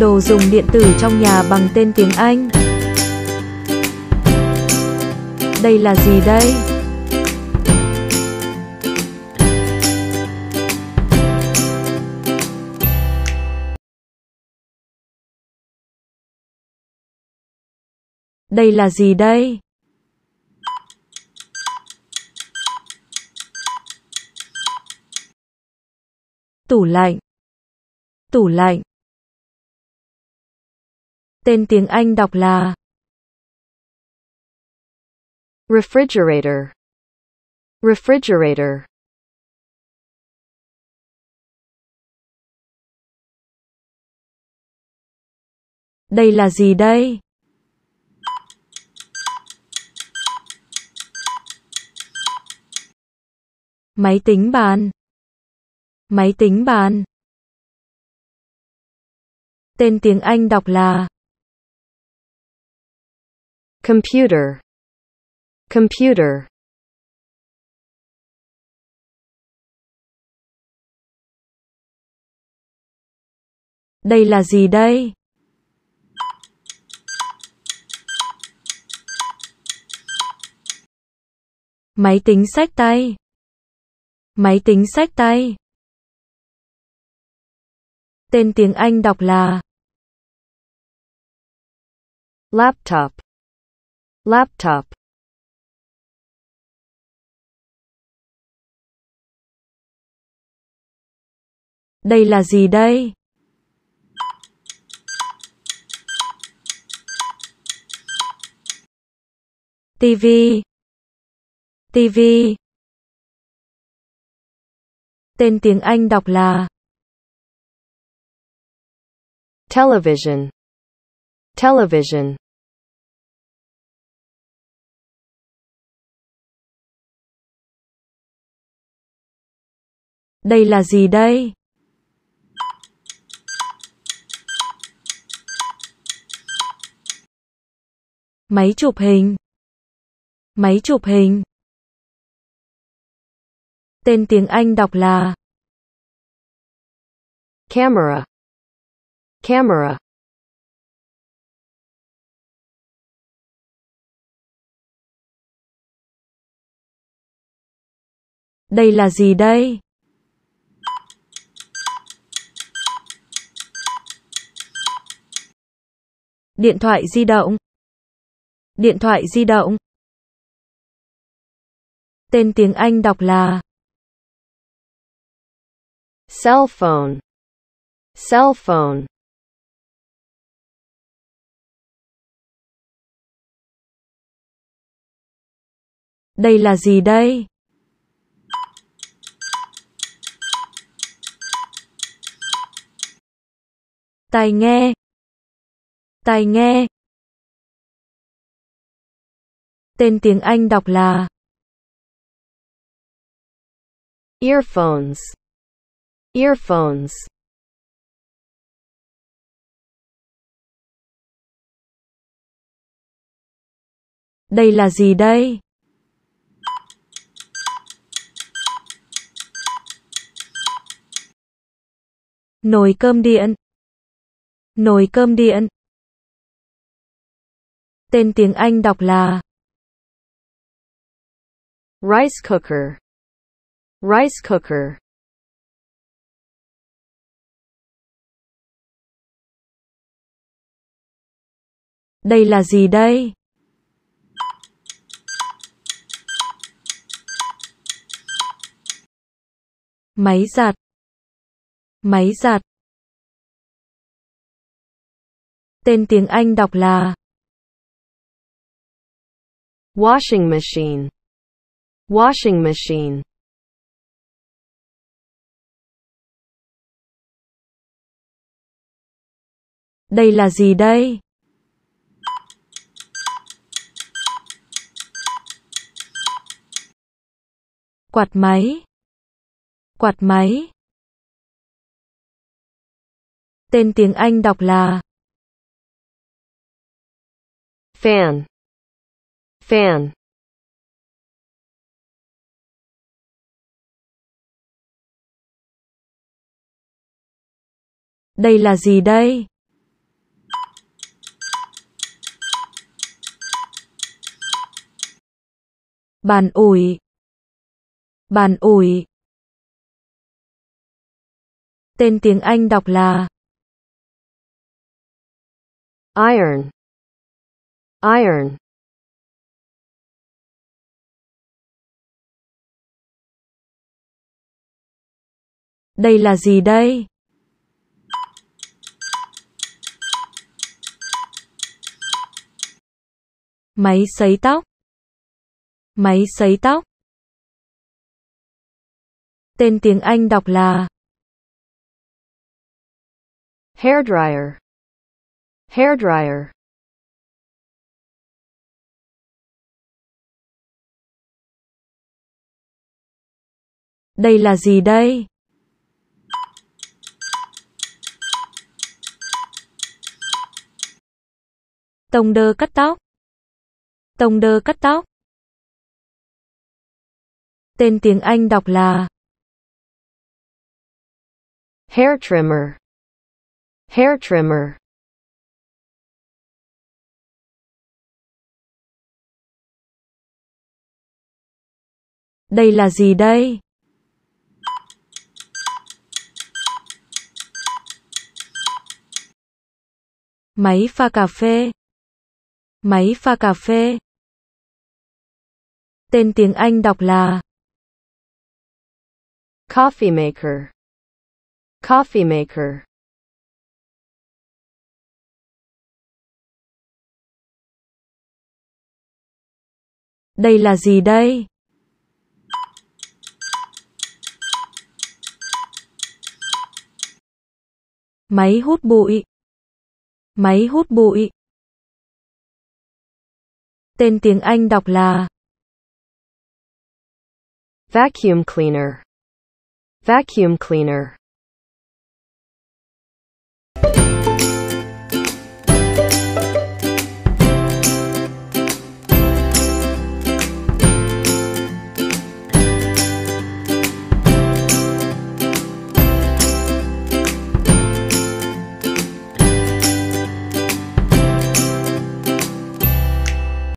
đồ dùng điện tử trong nhà bằng tên tiếng Anh. Đây là gì đây? Đây là gì đây? Tủ lạnh. Tủ lạnh. Tên tiếng Anh đọc là refrigerator refrigerator Đây là gì đây? Máy tính bàn. Máy tính bàn. Tên tiếng Anh đọc là computer computer đây là gì đây máy tính sách tay máy tính sách tay tên tiếng anh đọc là laptop laptop Đây là gì đây? TV TV Tên tiếng Anh đọc là Television Television Đây là gì đây? Máy chụp hình. Máy chụp hình. Tên tiếng Anh đọc là Camera. Camera. Đây là gì đây? Điện thoại di động. Điện thoại di động. Tên tiếng Anh đọc là Cell phone. Cell phone. Đây là gì đây? Tai nghe. Tai nghe. Tên tiếng Anh đọc là Earphones. Earphones. Đây là gì đây? Nồi cơm điện. Nồi cơm điện. Tên tiếng Anh đọc là Rice cooker. Rice cooker. Đây là gì đây? Máy giặt. Máy giặt. Tên tiếng Anh đọc là washing machine washing machine Đây là gì đây? Quạt máy. Quạt máy. Tên tiếng Anh đọc là fan fan Đây là gì đây? Bàn ủi. Bàn ủi. Tên tiếng Anh đọc là Iron. Iron. Đây là gì đây? Máy sấy tóc. Máy sấy tóc. Tên tiếng Anh đọc là hair dryer hair dryer Đây là gì đây? Tông đơ cắt tóc. Tông đơ cắt tóc. Tên tiếng Anh đọc là Hair trimmer. Hair trimmer. Đây là gì đây? Máy pha cà phê Máy pha cà phê. Tên tiếng Anh đọc là Coffee maker. Coffee maker. Đây là gì đây? Máy hút bụi. Máy hút bụi. Tên tiếng Anh đọc là Vacuum cleaner. Vacuum cleaner.